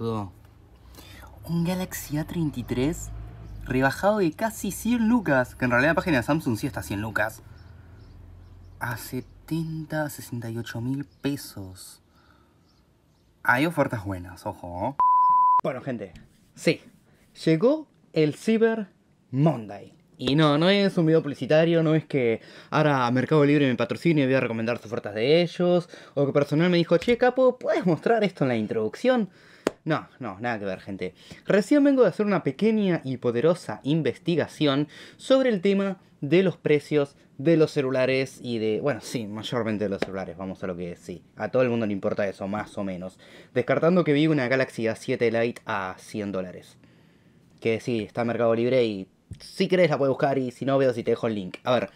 Un Galaxy A33 rebajado de casi 100 lucas. Que en realidad la página de Samsung sí está 100 lucas. A 70, 68 mil pesos. Hay ofertas buenas, ojo. ¿eh? Bueno, gente. Sí. Llegó el Cyber Monday. Y no, no es un video publicitario, no es que ahora Mercado Libre me patrocine y voy a recomendar su ofertas de ellos, o que personal me dijo, che, capo, ¿puedes mostrar esto en la introducción? No, no, nada que ver, gente. Recién vengo de hacer una pequeña y poderosa investigación sobre el tema de los precios de los celulares y de, bueno, sí, mayormente de los celulares, vamos a lo que es, sí. A todo el mundo le importa eso, más o menos. Descartando que vi una Galaxy A7 Lite a 100 dólares. Que sí, está en Mercado Libre y si querés la puedes buscar y si no veo si te dejo el link. A ver,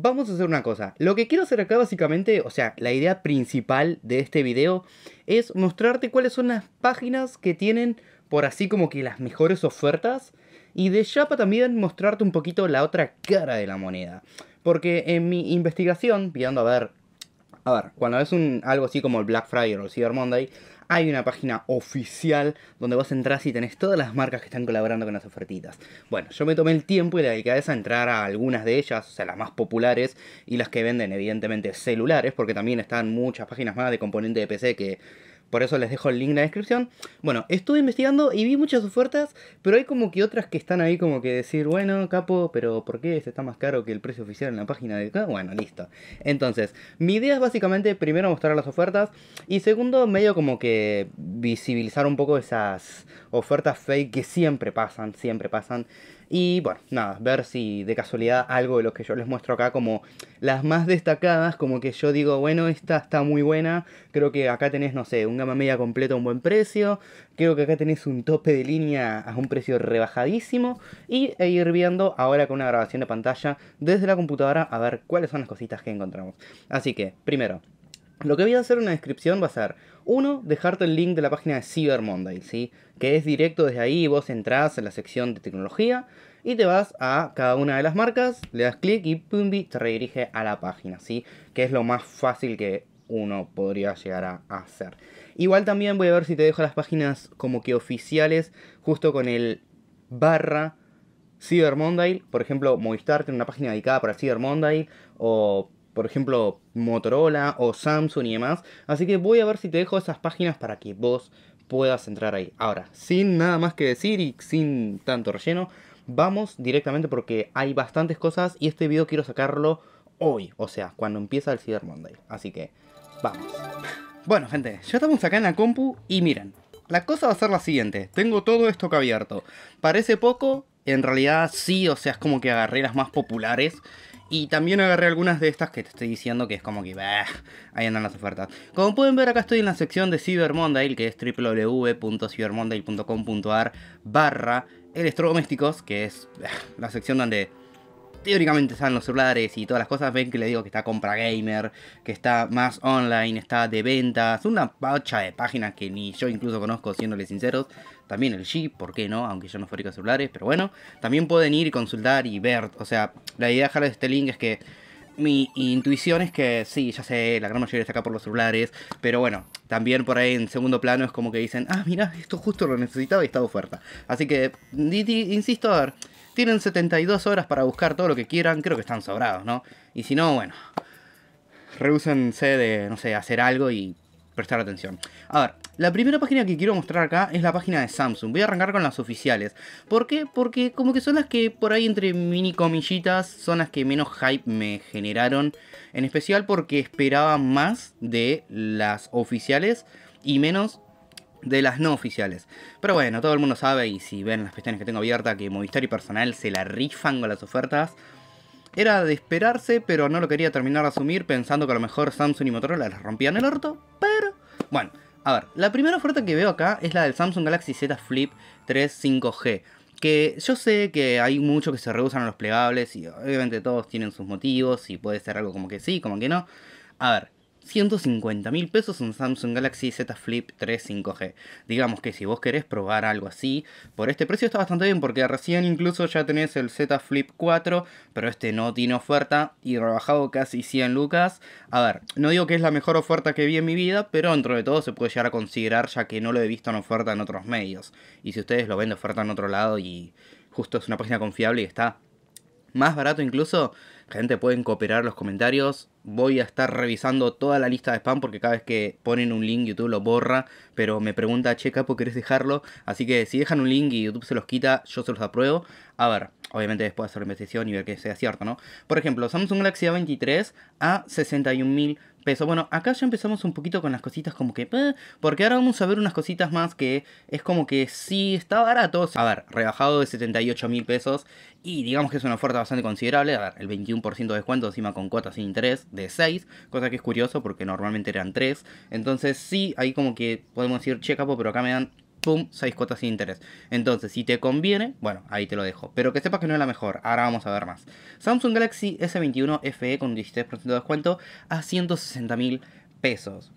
Vamos a hacer una cosa. Lo que quiero hacer acá básicamente, o sea, la idea principal de este video es mostrarte cuáles son las páginas que tienen por así como que las mejores ofertas y de ya para también mostrarte un poquito la otra cara de la moneda. Porque en mi investigación, viendo a ver, a ver, cuando ves un, algo así como el Black Friday o el Cyber Monday, hay una página oficial donde vas a entrar y tenés todas las marcas que están colaborando con las ofertitas. Bueno, yo me tomé el tiempo y la delicadeza a entrar a algunas de ellas, o sea, las más populares y las que venden evidentemente celulares, porque también están muchas páginas más de componente de PC que por eso les dejo el link en la descripción. Bueno, estuve investigando y vi muchas ofertas, pero hay como que otras que están ahí como que decir, bueno, capo, pero ¿por qué este está más caro que el precio oficial en la página de acá? Bueno, listo. Entonces, mi idea es básicamente primero mostrar las ofertas y segundo, medio como que visibilizar un poco esas ofertas fake que siempre pasan, siempre pasan. Y bueno, nada, ver si de casualidad algo de lo que yo les muestro acá, como las más destacadas, como que yo digo, bueno, esta está muy buena, creo que acá tenés, no sé, un gama media completo a un buen precio, creo que acá tenés un tope de línea a un precio rebajadísimo, y e ir viendo ahora con una grabación de pantalla desde la computadora a ver cuáles son las cositas que encontramos. Así que, primero, lo que voy a hacer en una descripción va a ser uno, dejarte el link de la página de Cyber Monday, ¿sí? que es directo desde ahí, vos entras en la sección de tecnología y te vas a cada una de las marcas, le das clic y pumbi, te redirige a la página, ¿sí? que es lo más fácil que uno podría llegar a hacer. Igual también voy a ver si te dejo las páginas como que oficiales, justo con el barra Cyber Monday, por ejemplo, Movistar tiene una página dedicada para Cyber Monday o por ejemplo, Motorola o Samsung y demás. Así que voy a ver si te dejo esas páginas para que vos puedas entrar ahí. Ahora, sin nada más que decir y sin tanto relleno, vamos directamente porque hay bastantes cosas y este video quiero sacarlo hoy, o sea, cuando empieza el Cyber Monday. Así que, vamos. Bueno, gente, ya estamos acá en la compu y miren, la cosa va a ser la siguiente. Tengo todo esto acá abierto. Parece poco, en realidad sí, o sea, es como que agarré las más populares y también agarré algunas de estas que te estoy diciendo que es como que ahí andan las ofertas. Como pueden ver acá estoy en la sección de Cyber que es www.cybermondale.com.ar barra electrodomésticos, que es la sección donde teóricamente están los celulares y todas las cosas, ven que le digo que está compra gamer, que está más online, está de ventas, una pacha de páginas que ni yo incluso conozco, Siéndoles sinceros. También el G, ¿por qué no? Aunque yo no fabrico celulares, pero bueno. También pueden ir y consultar y ver. O sea, la idea de dejarles este link es que mi intuición es que sí, ya sé, la gran mayoría está acá por los celulares, pero bueno, también por ahí en segundo plano es como que dicen, ah, mira, esto justo lo necesitaba y estaba oferta. Así que, insisto, a ver, tienen 72 horas para buscar todo lo que quieran, creo que están sobrados, ¿no? Y si no, bueno, rehúsense de, no sé, hacer algo y prestar atención. A ver, la primera página que quiero mostrar acá es la página de Samsung. Voy a arrancar con las oficiales. ¿Por qué? Porque como que son las que por ahí entre mini comillitas son las que menos hype me generaron. En especial porque esperaba más de las oficiales y menos de las no oficiales. Pero bueno, todo el mundo sabe y si ven las pestañas que tengo abiertas que Movistar y Personal se la rifan con las ofertas. Era de esperarse, pero no lo quería terminar de asumir pensando que a lo mejor Samsung y Motorola les rompían el orto, pero bueno, a ver, la primera oferta que veo acá es la del Samsung Galaxy Z Flip 3 5G. Que yo sé que hay muchos que se rehusan a los plegables y obviamente todos tienen sus motivos y puede ser algo como que sí, como que no. A ver, 150 mil pesos en Samsung Galaxy Z Flip 3 5G. Digamos que si vos querés probar algo así, por este precio está bastante bien porque recién incluso ya tenés el Z Flip 4, pero este no tiene oferta y rebajado casi 100 lucas. A ver, no digo que es la mejor oferta que vi en mi vida, pero dentro de todo se puede llegar a considerar ya que no lo he visto en oferta en otros medios. Y si ustedes lo ven de oferta en otro lado y justo es una página confiable y está más barato incluso, Gente, pueden cooperar los comentarios. Voy a estar revisando toda la lista de spam porque cada vez que ponen un link YouTube lo borra, pero me pregunta, che, Capo, ¿querés dejarlo? Así que si dejan un link y YouTube se los quita, yo se los apruebo. A ver, obviamente después hacer la investigación y ver que sea cierto, ¿no? Por ejemplo, Samsung Galaxy A23 a 61.000 bueno, acá ya empezamos un poquito con las cositas como que... Eh", porque ahora vamos a ver unas cositas más que es como que sí está barato. A ver, rebajado de 78 mil pesos y digamos que es una oferta bastante considerable. A ver, el 21% de descuento encima con cuotas sin interés de 6, cosa que es curioso porque normalmente eran 3. Entonces sí, ahí como que podemos decir, checapo, pero acá me dan pum, 6 cuotas sin interés. Entonces, si te conviene, bueno, ahí te lo dejo. Pero que sepas que no es la mejor, ahora vamos a ver más. Samsung Galaxy S21 FE con 16% de descuento a 160 mil pesos.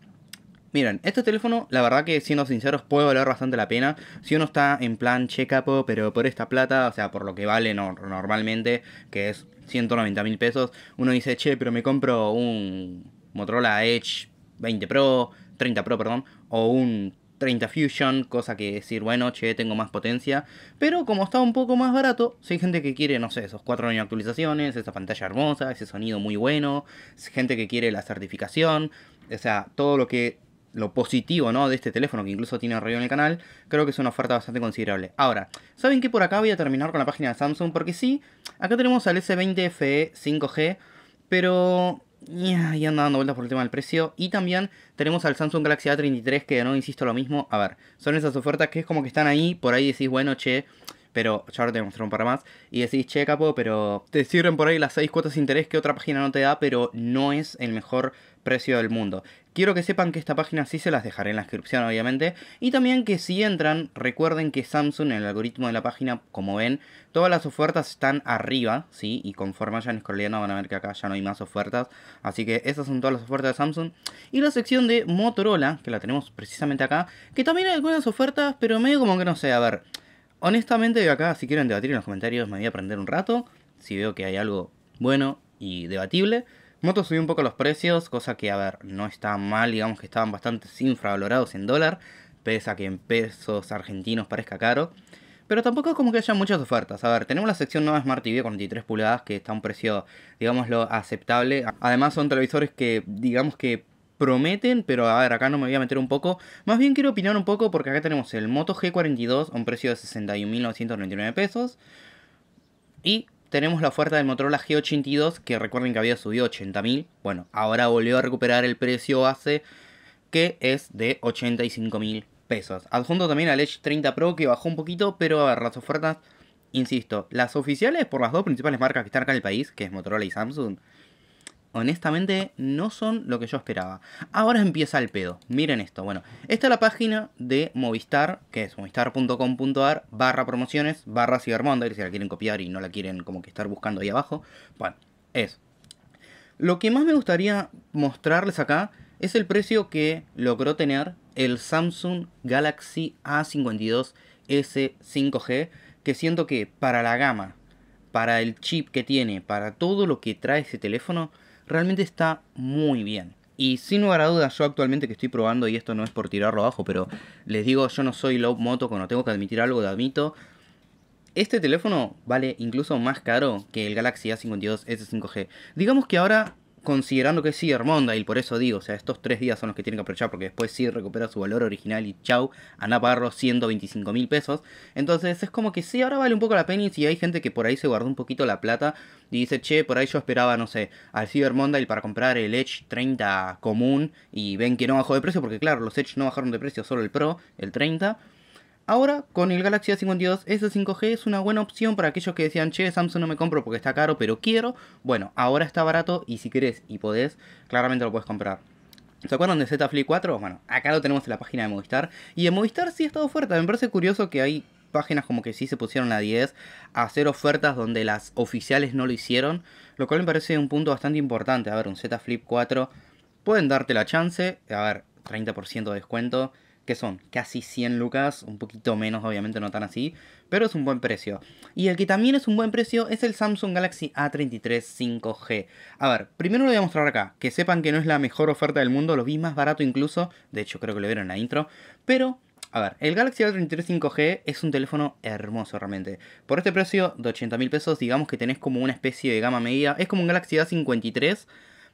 Miren, este teléfono, la verdad que siendo sinceros, puede valer bastante la pena. Si uno está en plan checapo pero por esta plata, o sea, por lo que vale normalmente, que es 190 mil pesos, uno dice, che, pero me compro un Motorola Edge 20 Pro, 30 Pro, perdón, o un 30 Fusion, cosa que decir, bueno, che, tengo más potencia. Pero como está un poco más barato, si hay gente que quiere, no sé, esos 4 años de actualizaciones, esa pantalla hermosa, ese sonido muy bueno, gente que quiere la certificación, o sea, todo lo que lo positivo ¿no? de este teléfono, que incluso tiene arriba en el canal, creo que es una oferta bastante considerable. Ahora, ¿saben qué? por acá voy a terminar con la página de Samsung? Porque sí, acá tenemos al S20 FE 5G, pero Ah, y anda dando vueltas por el tema del precio. Y también tenemos al Samsung Galaxy A33 que no insisto lo mismo. A ver, son esas ofertas que es como que están ahí, por ahí decís, bueno, che, pero ya ahora te voy a mostrar un par más. Y decís, che, capo, pero te sirven por ahí las 6 cuotas de interés que otra página no te da, pero no es el mejor precio del mundo. Quiero que sepan que esta página sí se las dejaré en la descripción, obviamente. Y también que si entran, recuerden que Samsung, en el algoritmo de la página, como ven, todas las ofertas están arriba, ¿sí? Y conforme vayan escroleando van a ver que acá ya no hay más ofertas. Así que esas son todas las ofertas de Samsung. Y la sección de Motorola, que la tenemos precisamente acá, que también hay algunas ofertas, pero medio como que no sé, a ver. Honestamente, acá si quieren debatir en los comentarios me voy a aprender un rato. Si veo que hay algo bueno y debatible. Moto subió un poco los precios, cosa que, a ver, no está mal, digamos que estaban bastante infravalorados en dólar, pese a que en pesos argentinos parezca caro. Pero tampoco es como que haya muchas ofertas. A ver, tenemos la sección nueva Smart TV con 43 pulgadas que está a un precio, digámoslo, aceptable. Además son televisores que, digamos que prometen, pero a ver, acá no me voy a meter un poco. Más bien quiero opinar un poco porque acá tenemos el Moto G42 a un precio de 61.999 pesos. Y tenemos la oferta del Motorola G82, que recuerden que había subido 80.000. Bueno, ahora volvió a recuperar el precio hace que es de 85.000 pesos. Adjunto también al Edge 30 Pro, que bajó un poquito, pero a ver, las ofertas, insisto, las oficiales por las dos principales marcas que están acá en el país, que es Motorola y Samsung, honestamente no son lo que yo esperaba. Ahora empieza el pedo. Miren esto. Bueno, esta es la página de Movistar, que es movistar.com.ar barra promociones barra Cibermonday si la quieren copiar y no la quieren como que estar buscando ahí abajo. Bueno, es. Lo que más me gustaría mostrarles acá es el precio que logró tener el Samsung Galaxy A52S 5G, que siento que para la gama, para el chip que tiene, para todo lo que trae ese teléfono, realmente está muy bien. Y sin lugar a dudas, yo actualmente que estoy probando, y esto no es por tirarlo abajo, pero les digo, yo no soy low moto, cuando tengo que admitir algo, lo admito. Este teléfono vale incluso más caro que el Galaxy A52S 5G. Digamos que ahora considerando que es Hermonda por eso digo, o sea, estos tres días son los que tienen que aprovechar, porque después sí recupera su valor original y chau, a pagarlo 125 mil pesos. Entonces es como que sí, ahora vale un poco la pena y si hay gente que por ahí se guardó un poquito la plata y dice, che, por ahí yo esperaba, no sé, al Cider para comprar el Edge 30 común y ven que no bajó de precio, porque claro, los Edge no bajaron de precio, solo el Pro, el 30. Ahora, con el Galaxy a 52 ese S5G es una buena opción para aquellos que decían, che, Samsung no me compro porque está caro, pero quiero. Bueno, ahora está barato y si querés y podés, claramente lo puedes comprar. ¿Se acuerdan de Z Flip 4? Bueno, acá lo tenemos en la página de Movistar. Y en Movistar sí ha estado oferta. Me parece curioso que hay páginas como que sí se pusieron a 10 a hacer ofertas donde las oficiales no lo hicieron. Lo cual me parece un punto bastante importante. A ver, un Z Flip 4. Pueden darte la chance. A ver, 30% de descuento que son casi 100 lucas, un poquito menos obviamente, no tan así, pero es un buen precio. Y el que también es un buen precio es el Samsung Galaxy A33 5G. A ver, primero lo voy a mostrar acá, que sepan que no es la mejor oferta del mundo, lo vi más barato incluso, de hecho creo que lo vieron en la intro, pero a ver, el Galaxy A33 5G es un teléfono hermoso realmente. Por este precio de 80 mil pesos, digamos que tenés como una especie de gama media. Es como un Galaxy A53,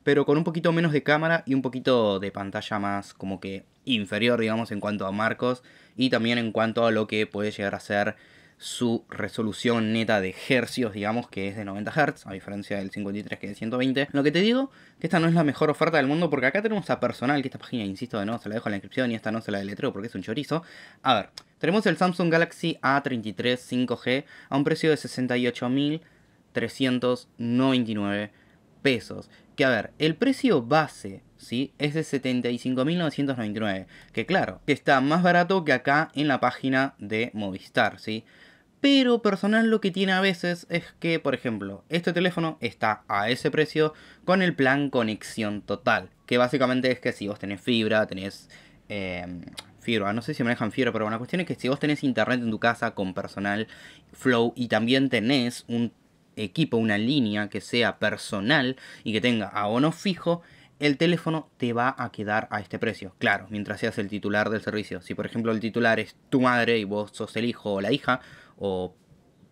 pero con un poquito menos de cámara y un poquito de pantalla más como que inferior, digamos, en cuanto a marcos y también en cuanto a lo que puede llegar a ser su resolución neta de hercios, digamos, que es de 90 Hz, a diferencia del 53 que es de 120. Lo que te digo, que esta no es la mejor oferta del mundo, porque acá tenemos a personal, que esta página, insisto, de nuevo se la dejo en la inscripción y esta no se la deletreo porque es un chorizo. A ver, tenemos el Samsung Galaxy A33 5G a un precio de 68.399 pesos. Que a ver, el precio base, ¿sí? Es de 75.999. Que claro, que está más barato que acá en la página de Movistar, ¿sí? Pero personal lo que tiene a veces es que, por ejemplo, este teléfono está a ese precio con el plan conexión total. Que básicamente es que si vos tenés fibra, tenés... Em, fibra, no sé si manejan fibra, pero bueno, la cuestión es que si vos tenés internet en tu casa con personal, Flow, y también tenés un equipo, una línea que sea personal y que tenga abono fijo, el teléfono te va a quedar a este precio. Claro, mientras seas el titular del servicio. Si por ejemplo el titular es tu madre y vos sos el hijo o la hija, o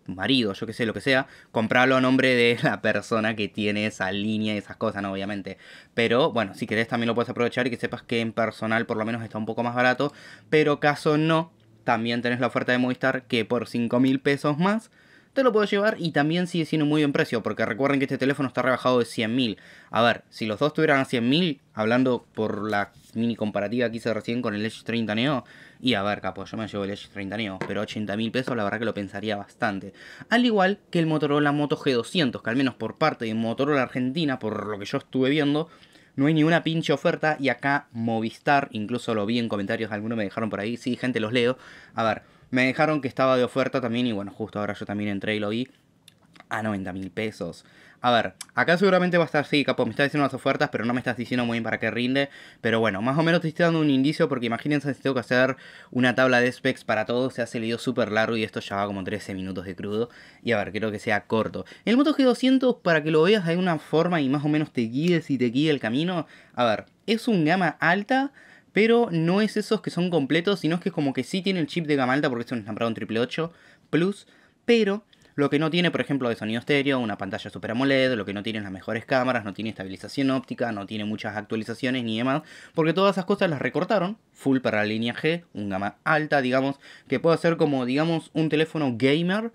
marido, yo que sé, lo que sea, comprarlo a nombre de la persona que tiene esa línea y esas cosas, ¿no? Obviamente. Pero bueno, si querés también lo puedes aprovechar y que sepas que en personal por lo menos está un poco más barato. Pero caso no, también tenés la oferta de Movistar que por 5 mil pesos más te lo puedo llevar y también sigue siendo muy buen precio, porque recuerden que este teléfono está rebajado de 100.000. A ver, si los dos tuvieran a 100.000, hablando por la mini comparativa que hice recién con el Edge 30 Neo, y a ver, capo, yo me llevo el Edge 30 Neo, pero 80.000 pesos la verdad que lo pensaría bastante. Al igual que el Motorola Moto G200, que al menos por parte de Motorola Argentina, por lo que yo estuve viendo, no hay ni una pinche oferta y acá Movistar, incluso lo vi en comentarios, algunos me dejaron por ahí, sí, gente, los leo. A ver, me dejaron que estaba de oferta también y bueno, justo ahora yo también entré y lo vi a 90 mil pesos. A ver, acá seguramente va a estar, sí, capo, me estás diciendo las ofertas, pero no me estás diciendo muy bien para qué rinde. Pero bueno, más o menos te estoy dando un indicio porque imagínense si tengo que hacer una tabla de specs para todo se hace el video súper largo y esto ya va como 13 minutos de crudo. Y a ver, quiero que sea corto. El Moto G200, para que lo veas de una forma y más o menos te guíes y te guíe el camino, a ver, es un gama alta pero no es esos que son completos, sino que es como que sí tiene el chip de gama alta porque es un Snapdragon 888 Plus, pero lo que no tiene, por ejemplo, de sonido estéreo, una pantalla Super AMOLED, lo que no tiene las mejores cámaras, no tiene estabilización óptica, no tiene muchas actualizaciones ni demás, porque todas esas cosas las recortaron, full para la línea G, un gama alta, digamos, que puede ser como, digamos, un teléfono gamer,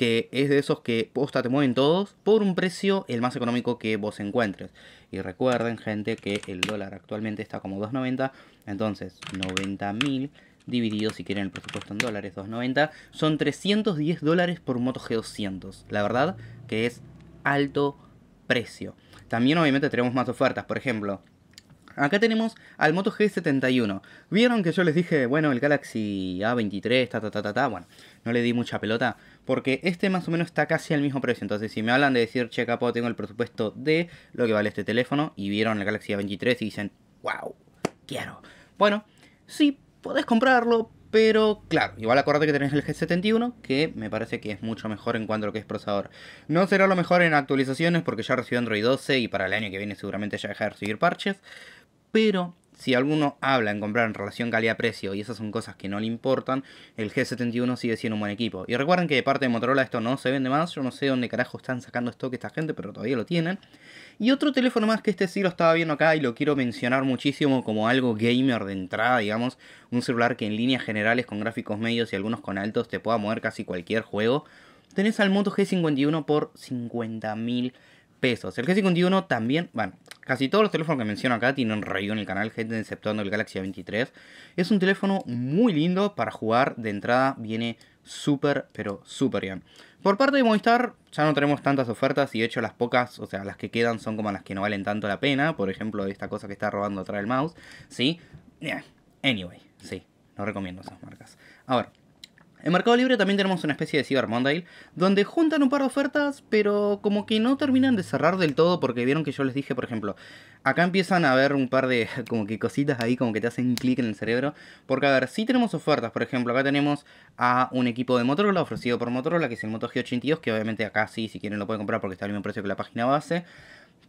que es de esos que posta te mueven todos por un precio el más económico que vos encuentres. Y recuerden, gente, que el dólar actualmente está como 2.90, entonces 90.000 dividido, si quieren el presupuesto en dólares, 2.90, son 310 dólares por Moto G200. La verdad que es alto precio. También obviamente tenemos más ofertas, por ejemplo, Acá tenemos al Moto G71. Vieron que yo les dije, bueno, el Galaxy A23, ta ta ta ta ta. Bueno, no le di mucha pelota porque este más o menos está casi al mismo precio. Entonces, si me hablan de decir, che, capo, tengo el presupuesto de lo que vale este teléfono y vieron el Galaxy A23 y dicen, wow, quiero. Bueno, sí, podés comprarlo, pero claro, igual acuérdate que tenés el G71, que me parece que es mucho mejor en cuanto a lo que es procesador. No será lo mejor en actualizaciones porque ya recibió Android 12 y para el año que viene seguramente ya deja de recibir parches pero si alguno habla en comprar en relación calidad-precio y esas son cosas que no le importan, el G71 sigue siendo un buen equipo. Y recuerden que de parte de Motorola esto no se vende más, yo no sé dónde carajo están sacando esto que esta gente, pero todavía lo tienen. Y otro teléfono más que este sí lo estaba viendo acá y lo quiero mencionar muchísimo como algo gamer de entrada, digamos, un celular que en líneas generales con gráficos medios y algunos con altos te pueda mover casi cualquier juego. Tenés al Moto G51 por 50.000 pesos. El G51 también, bueno, Casi todos los teléfonos que menciono acá tienen rayo en el canal, gente, exceptuando el Galaxy A23. Es un teléfono muy lindo para jugar. De entrada viene súper, pero súper bien. Por parte de Movistar, ya no tenemos tantas ofertas y de hecho las pocas, o sea, las que quedan son como las que no valen tanto la pena. Por ejemplo, esta cosa que está robando atrás el mouse, ¿sí? Anyway, sí, no recomiendo esas marcas. ver... En Mercado Libre también tenemos una especie de Cyber Monday, donde juntan un par de ofertas, pero como que no terminan de cerrar del todo, porque vieron que yo les dije, por ejemplo, acá empiezan a ver un par de como que cositas ahí, como que te hacen clic en el cerebro, porque a ver, sí tenemos ofertas, por ejemplo, acá tenemos a un equipo de Motorola ofrecido por Motorola, que es el Moto G82, que obviamente acá sí, si quieren lo pueden comprar porque está al mismo precio que la página base,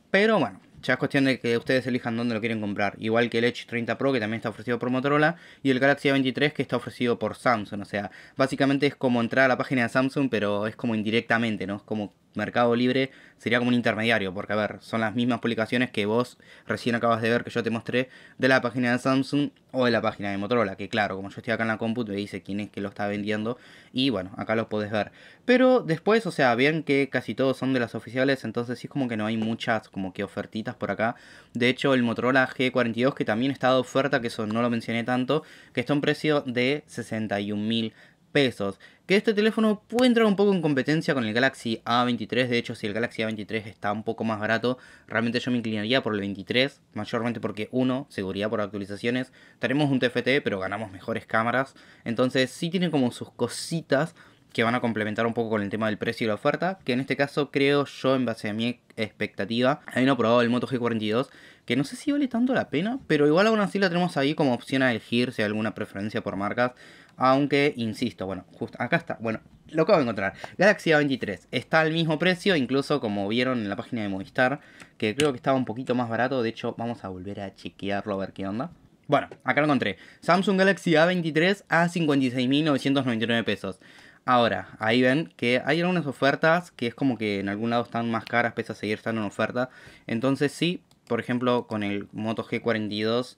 pero bueno, ya es cuestión de que ustedes elijan dónde lo quieren comprar. Igual que el Edge 30 Pro, que también está ofrecido por Motorola, y el Galaxy A23, que está ofrecido por Samsung. O sea, básicamente es como entrar a la página de Samsung, pero es como indirectamente, ¿no? Es como Mercado Libre sería como un intermediario, porque a ver, son las mismas publicaciones que vos recién acabas de ver que yo te mostré de la página de Samsung o de la página de Motorola, que claro, como yo estoy acá en la compu, me dice quién es que lo está vendiendo y bueno, acá lo podés ver. Pero después, o sea, bien que casi todos son de las oficiales, entonces sí es como que no hay muchas como que ofertitas por acá. De hecho, el Motorola G42 que también está de oferta, que eso no lo mencioné tanto, que está a un precio de 61.000 pesos. Que este teléfono puede entrar un poco en competencia con el Galaxy A23. De hecho, si el Galaxy A23 está un poco más barato, realmente yo me inclinaría por el 23. Mayormente porque, uno, seguridad por actualizaciones. Tenemos un TFT, pero ganamos mejores cámaras. Entonces, sí tiene como sus cositas que van a complementar un poco con el tema del precio y la oferta, que en este caso creo yo, en base a mi expectativa, he probado el Moto G42, que no sé si vale tanto la pena, pero igual aún así la tenemos ahí como opción a elegir si hay alguna preferencia por marcas, aunque, insisto, bueno, justo acá está, bueno, lo acabo de encontrar, Galaxy A23, está al mismo precio, incluso como vieron en la página de Movistar, que creo que estaba un poquito más barato, de hecho vamos a volver a chequearlo a ver qué onda. Bueno, acá lo encontré. Samsung Galaxy A23 a 56.999 pesos. Ahora, ahí ven que hay algunas ofertas que es como que en algún lado están más caras, pese a seguir estando en oferta. Entonces sí, por ejemplo, con el Moto G42,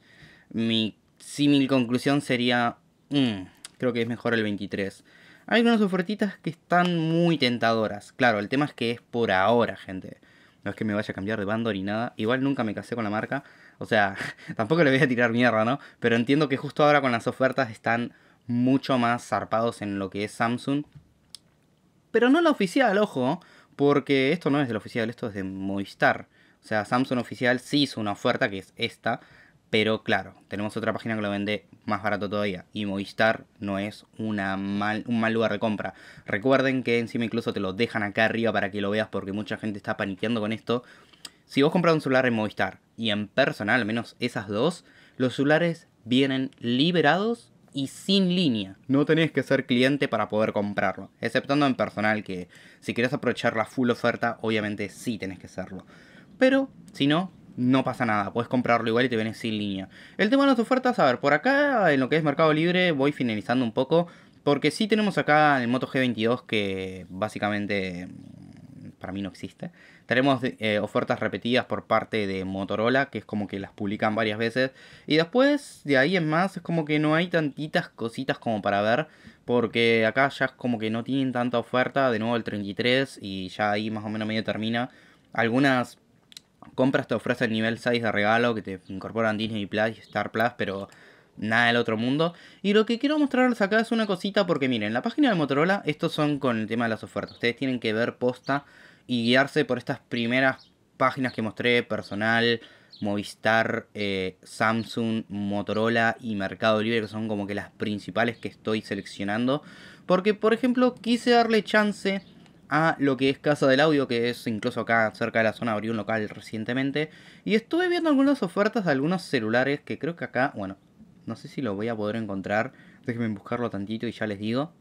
mi símil conclusión sería, mm, creo que es mejor el 23. Hay algunas ofertitas que están muy tentadoras. Claro, el tema es que es por ahora, gente. No es que me vaya a cambiar de bando ni nada. Igual nunca me casé con la marca. O sea, tampoco le voy a tirar mierda, ¿no? Pero entiendo que justo ahora con las ofertas están mucho más zarpados en lo que es Samsung. Pero no la oficial, ojo, porque esto no es de la oficial, esto es de Movistar. O sea, Samsung oficial sí hizo una oferta que es esta, pero claro, tenemos otra página que lo vende más barato todavía y Movistar no es una mal, un mal lugar de compra. Recuerden que encima incluso te lo dejan acá arriba para que lo veas porque mucha gente está paniqueando con esto. Si vos compras un celular en Movistar y en personal, al menos esas dos, los celulares vienen liberados y sin línea. No tenés que ser cliente para poder comprarlo, exceptando en personal que si querés aprovechar la full oferta, obviamente sí tenés que hacerlo Pero si no, no pasa nada, puedes comprarlo igual y te vienes sin línea. El tema de las ofertas, a ver, por acá en lo que es Mercado Libre voy finalizando un poco, porque sí tenemos acá el Moto G22 que básicamente para mí no existe. Tenemos eh, ofertas repetidas por parte de Motorola, que es como que las publican varias veces. Y después, de ahí en más, es como que no hay tantitas cositas como para ver. Porque acá ya es como que no tienen tanta oferta. De nuevo el 33 y ya ahí más o menos medio termina. Algunas compras te ofrecen el nivel 6 de regalo que te incorporan Disney Plus y Star Plus, pero nada del otro mundo. Y lo que quiero mostrarles acá es una cosita porque miren, la página de Motorola, estos son con el tema de las ofertas. Ustedes tienen que ver posta y guiarse por estas primeras páginas que mostré, personal, Movistar, eh, Samsung, Motorola y Mercado Libre, que son como que las principales que estoy seleccionando. Porque, por ejemplo, quise darle chance a lo que es Casa del Audio, que es incluso acá cerca de la zona, abrió un local recientemente. Y estuve viendo algunas ofertas de algunos celulares que creo que acá, bueno, no sé si lo voy a poder encontrar. Déjenme buscarlo tantito y ya les digo.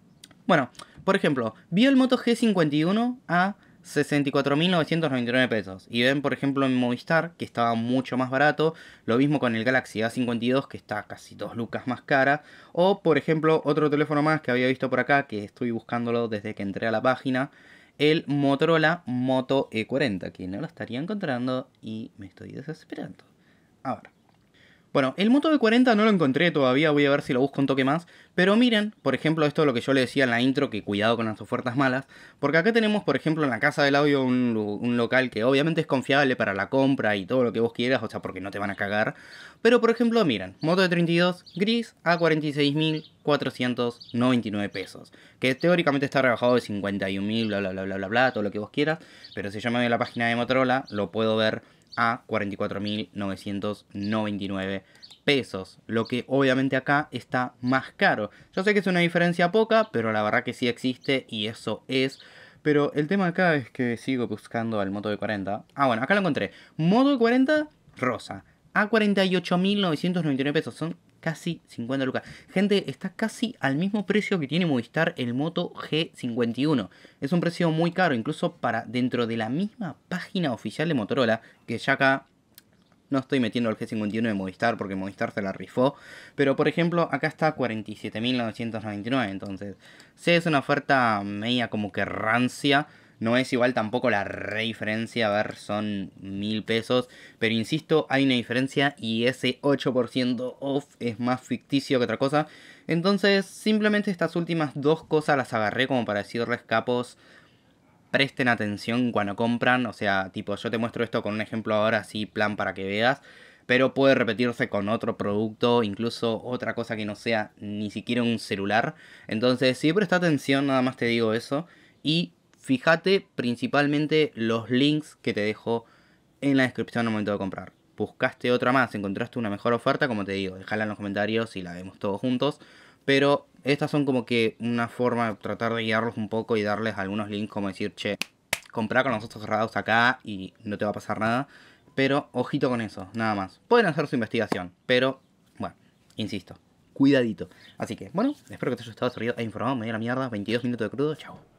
Bueno, por ejemplo, vi el Moto G51 a 64.999 pesos. Y ven, por ejemplo, en Movistar, que estaba mucho más barato. Lo mismo con el Galaxy A52, que está casi 2 lucas más cara. O, por ejemplo, otro teléfono más que había visto por acá, que estoy buscándolo desde que entré a la página. El Motorola Moto E40, que no lo estaría encontrando y me estoy desesperando. ahora ver. Bueno, el Moto de 40 no lo encontré todavía, voy a ver si lo busco un toque más, pero miren, por ejemplo, esto es lo que yo le decía en la intro, que cuidado con las ofertas malas, porque acá tenemos, por ejemplo, en la casa del audio un, local que obviamente es confiable para la compra y todo lo que vos quieras, o sea, porque no te van a cagar, pero por ejemplo, miren, moto de 32 gris a 46.499 pesos, que teóricamente está rebajado de 51.000, bla, bla, bla, bla, bla, bla, todo lo que vos quieras, pero si yo me voy a la página de Motorola, lo puedo ver a 44.999 pesos, lo que obviamente acá está más caro. Yo sé que es una diferencia poca, pero la verdad que sí existe y eso es. Pero el tema acá es que sigo buscando al Moto de 40. Ah, bueno, acá lo encontré. Moto de 40 rosa. A 48.999 pesos. Son casi 50 lucas. Gente, está casi al mismo precio que tiene Movistar el Moto G51. Es un precio muy caro, incluso para dentro de la misma página oficial de Motorola, que ya acá no estoy metiendo el G51 de Movistar porque Movistar se la rifó. Pero por ejemplo, acá está 47.999. Entonces, sí es una oferta media como que rancia. No es igual tampoco la re diferencia, a ver, son mil pesos. Pero insisto, hay una diferencia y ese 8% off es más ficticio que otra cosa. Entonces, simplemente estas últimas dos cosas las agarré como para decirles, capos, presten atención cuando compran. O sea, tipo, yo te muestro esto con un ejemplo ahora, así, plan para que veas. Pero puede repetirse con otro producto, incluso otra cosa que no sea ni siquiera un celular. Entonces, si presta atención, nada más te digo eso. Y fíjate principalmente los links que te dejo en la descripción al momento de comprar. Buscaste otra más, encontraste una mejor oferta, como te digo, déjala en los comentarios y la vemos todos juntos. Pero estas son como que una forma de tratar de guiarlos un poco y darles algunos links como decir, che, comprá con los ojos cerrados acá y no te va a pasar nada. Pero ojito con eso, nada más. Pueden hacer su investigación, pero bueno, insisto, cuidadito. Así que, bueno, espero que te haya estado servido este e informado. Me dio la mierda, 22 minutos de crudo, chao.